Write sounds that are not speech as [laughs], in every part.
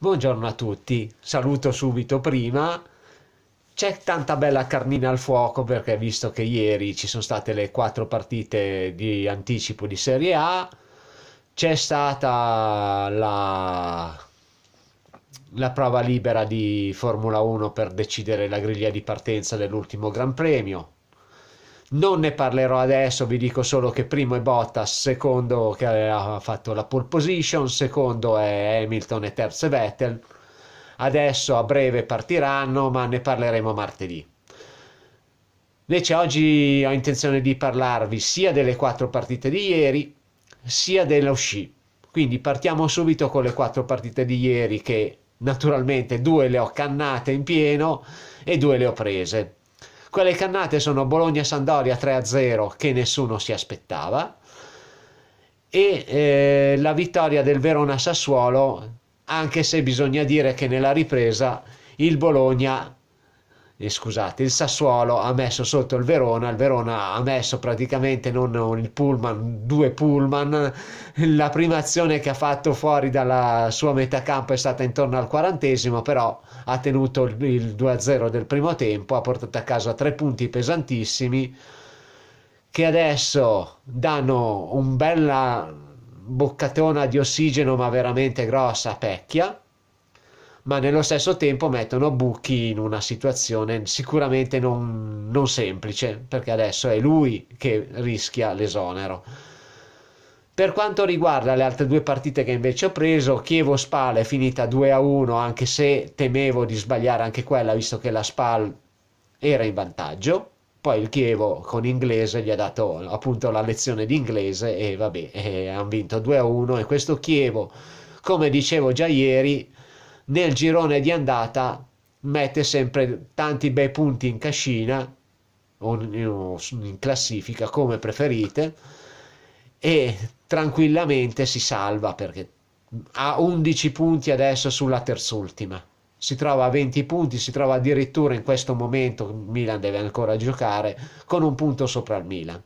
Buongiorno a tutti, saluto subito prima. C'è tanta bella carnina al fuoco perché visto che ieri ci sono state le quattro partite di anticipo di Serie A, c'è stata la, la prova libera di Formula 1 per decidere la griglia di partenza dell'ultimo Gran Premio non ne parlerò adesso, vi dico solo che primo è Bottas, secondo che ha fatto la pole position, secondo è Hamilton e terzo è Vettel. Adesso a breve partiranno, ma ne parleremo martedì. Invece oggi ho intenzione di parlarvi sia delle quattro partite di ieri, sia dello sci. Quindi partiamo subito con le quattro partite di ieri che naturalmente due le ho cannate in pieno e due le ho prese. Quelle cannate sono Bologna-Sandoria 3-0 che nessuno si aspettava e eh, la vittoria del Verona-Sassuolo, anche se bisogna dire che nella ripresa il Bologna eh, scusate, il Sassuolo ha messo sotto il Verona, il Verona ha messo praticamente non il pullman, due pullman, la prima azione che ha fatto fuori dalla sua metà campo è stata intorno al quarantesimo, però ha tenuto il, 2-0 del primo tempo, ha portato a casa tre punti pesantissimi che adesso danno un bella boccatona di ossigeno ma veramente grossa a Pecchia ma nello stesso tempo mettono Bucchi in una situazione sicuramente non, non semplice, perché adesso è lui che rischia l'esonero. Per quanto riguarda le altre due partite che invece ho preso, Chievo Spal è finita 2 a 1, anche se temevo di sbagliare anche quella, visto che la Spal era in vantaggio. Poi il Chievo con inglese gli ha dato appunto la lezione di inglese e vabbè, eh, hanno vinto 2 a 1 e questo Chievo, come dicevo già ieri, nel girone di andata mette sempre tanti bei punti in cascina o in classifica come preferite e tranquillamente si salva perché ha 11 punti adesso sulla terzultima si trova a 20 punti si trova addirittura in questo momento Milan deve ancora giocare con un punto sopra il Milan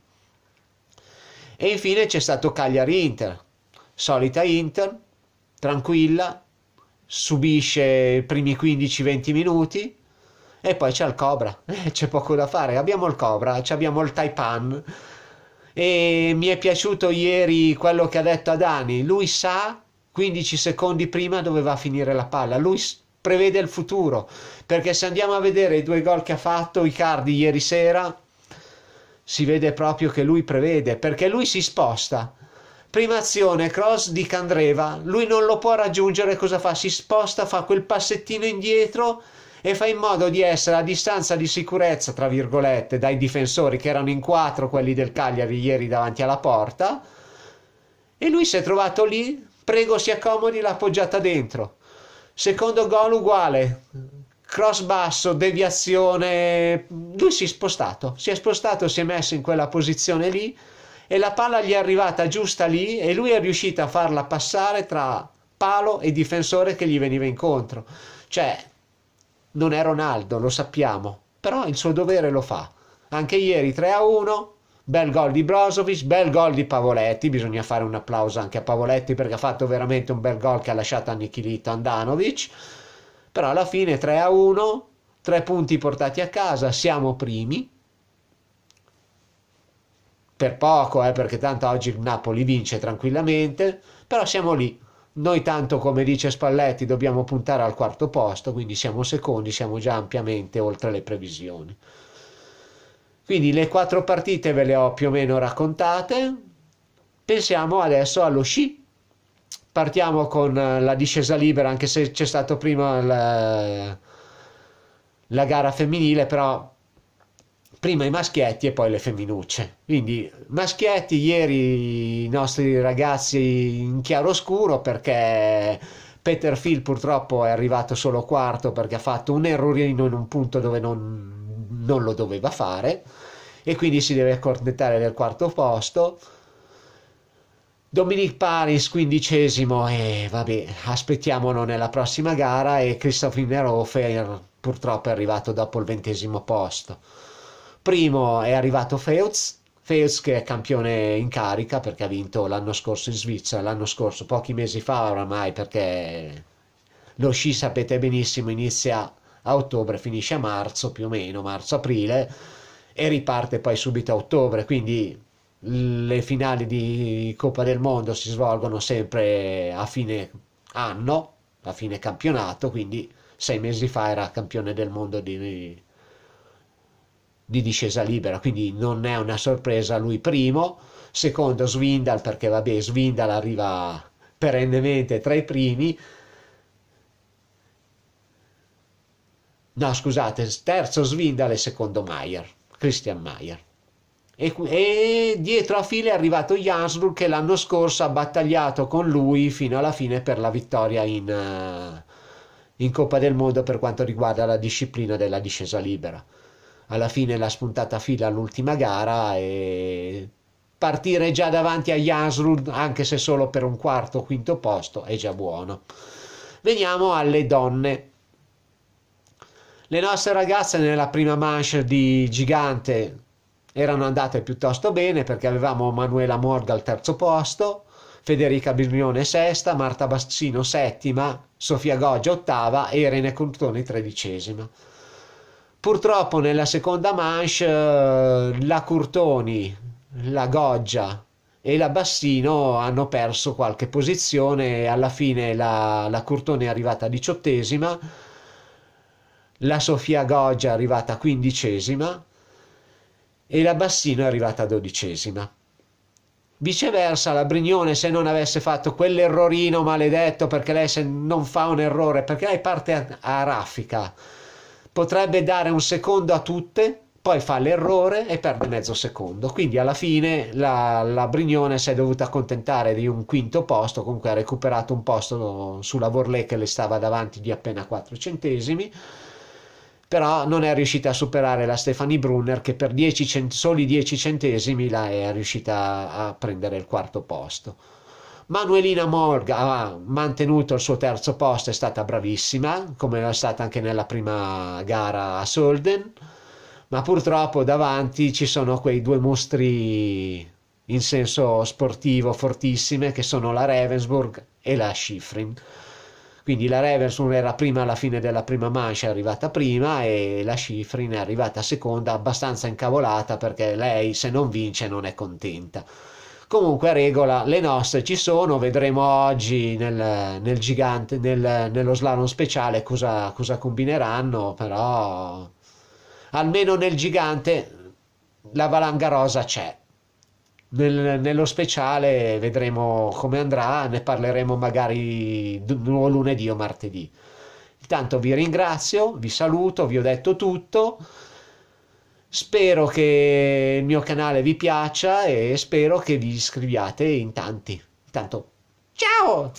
e infine c'è stato Cagliari Inter solita Inter tranquilla subisce i primi 15-20 minuti e poi c'è il Cobra, [laughs] c'è poco da fare, abbiamo il Cobra, abbiamo il Taipan e mi è piaciuto ieri quello che ha detto a Dani, lui sa 15 secondi prima dove va a finire la palla, lui prevede il futuro, perché se andiamo a vedere i due gol che ha fatto Icardi ieri sera, si vede proprio che lui prevede, perché lui si sposta prima azione, cross di Candreva, lui non lo può raggiungere, cosa fa? Si sposta, fa quel passettino indietro e fa in modo di essere a distanza di sicurezza, tra virgolette, dai difensori che erano in quattro, quelli del Cagliari ieri davanti alla porta, e lui si è trovato lì, prego si accomodi, l'ha appoggiata dentro. Secondo gol uguale, cross basso, deviazione, lui si è spostato, si è spostato, si è messo in quella posizione lì, e la palla gli è arrivata giusta lì e lui è riuscito a farla passare tra palo e difensore che gli veniva incontro. Cioè, non è Ronaldo, lo sappiamo, però il suo dovere lo fa. Anche ieri 3 a 1, bel gol di Brozovic, bel gol di Pavoletti, bisogna fare un applauso anche a Pavoletti perché ha fatto veramente un bel gol che ha lasciato annichilito Andanovic, però alla fine 3 a 1, tre punti portati a casa, siamo primi, per poco, eh, perché tanto oggi il Napoli vince tranquillamente, però siamo lì. Noi tanto, come dice Spalletti, dobbiamo puntare al quarto posto, quindi siamo secondi, siamo già ampiamente oltre le previsioni. Quindi le quattro partite ve le ho più o meno raccontate. Pensiamo adesso allo sci. Partiamo con eh, la discesa libera, anche se c'è stato prima la, eh, la gara femminile, però prima i maschietti e poi le femminucce. Quindi maschietti ieri i nostri ragazzi in chiaroscuro perché Peter Phil purtroppo è arrivato solo quarto perché ha fatto un errorino in un punto dove non, non lo doveva fare e quindi si deve accontentare del quarto posto. Dominic Paris quindicesimo e vabbè aspettiamolo nella prossima gara e Christopher Nerofer purtroppo è arrivato dopo il ventesimo posto. Primo è arrivato Feuz, Feuz che è campione in carica perché ha vinto l'anno scorso in Svizzera, l'anno scorso, pochi mesi fa oramai perché lo sci sapete benissimo inizia a ottobre, finisce a marzo più o meno, marzo-aprile e riparte poi subito a ottobre, quindi le finali di Coppa del Mondo si svolgono sempre a fine anno, a fine campionato, quindi sei mesi fa era campione del mondo di, di discesa libera, quindi non è una sorpresa lui primo, secondo Swindal perché vabbè Swindal arriva perennemente tra i primi, no scusate, terzo Swindal e secondo Maier, Christian Mayer. E, e, dietro a file è arrivato Jansrud che l'anno scorso ha battagliato con lui fino alla fine per la vittoria in, eh, in Coppa del Mondo per quanto riguarda la disciplina della discesa libera alla fine la spuntata fila all'ultima gara e partire già davanti agli Jansrud anche se solo per un quarto o quinto posto è già buono veniamo alle donne le nostre ragazze nella prima manche di Gigante erano andate piuttosto bene perché avevamo Manuela Morga al terzo posto, Federica Birnione sesta, Marta Bassino settima, Sofia Goggia ottava e Irene Contoni tredicesima. Purtroppo nella seconda manche eh, la Curtoni, la Goggia e la Bassino hanno perso qualche posizione. Alla fine la, la Curtoni è arrivata diciottesima, la Sofia Goggia è arrivata quindicesima e la Bassino è arrivata dodicesima. Viceversa, la Brignone, se non avesse fatto quell'errorino maledetto, perché lei se non fa un errore, perché lei parte a, a raffica potrebbe dare un secondo a tutte, poi fa l'errore e perde mezzo secondo. Quindi alla fine la, la Brignone si è dovuta accontentare di un quinto posto, comunque ha recuperato un posto sulla Vorlè che le stava davanti di appena 4 centesimi però non è riuscita a superare la Stefani Brunner che per 10 cent- soli 10 centesimi la è riuscita a prendere il quarto posto. Manuelina Morga ha mantenuto il suo terzo posto, è stata bravissima, come era stata anche nella prima gara a Solden, ma purtroppo davanti ci sono quei due mostri in senso sportivo fortissime che sono la Ravensburg e la Schifrin. Quindi la Ravensburg era prima alla fine della prima mancia, è arrivata prima e la Schifrin è arrivata seconda abbastanza incavolata perché lei se non vince non è contenta. Comunque a regola le nostre ci sono, vedremo oggi nel, nel gigante, nel, nello slalom speciale cosa, cosa combineranno, però almeno nel gigante la valanga rosa c'è. Nel, nello speciale vedremo come andrà, ne parleremo magari o lunedì o martedì. Intanto vi ringrazio, vi saluto, vi ho detto tutto. Spero che il mio canale vi piaccia e spero che vi iscriviate in tanti. Intanto, ciao!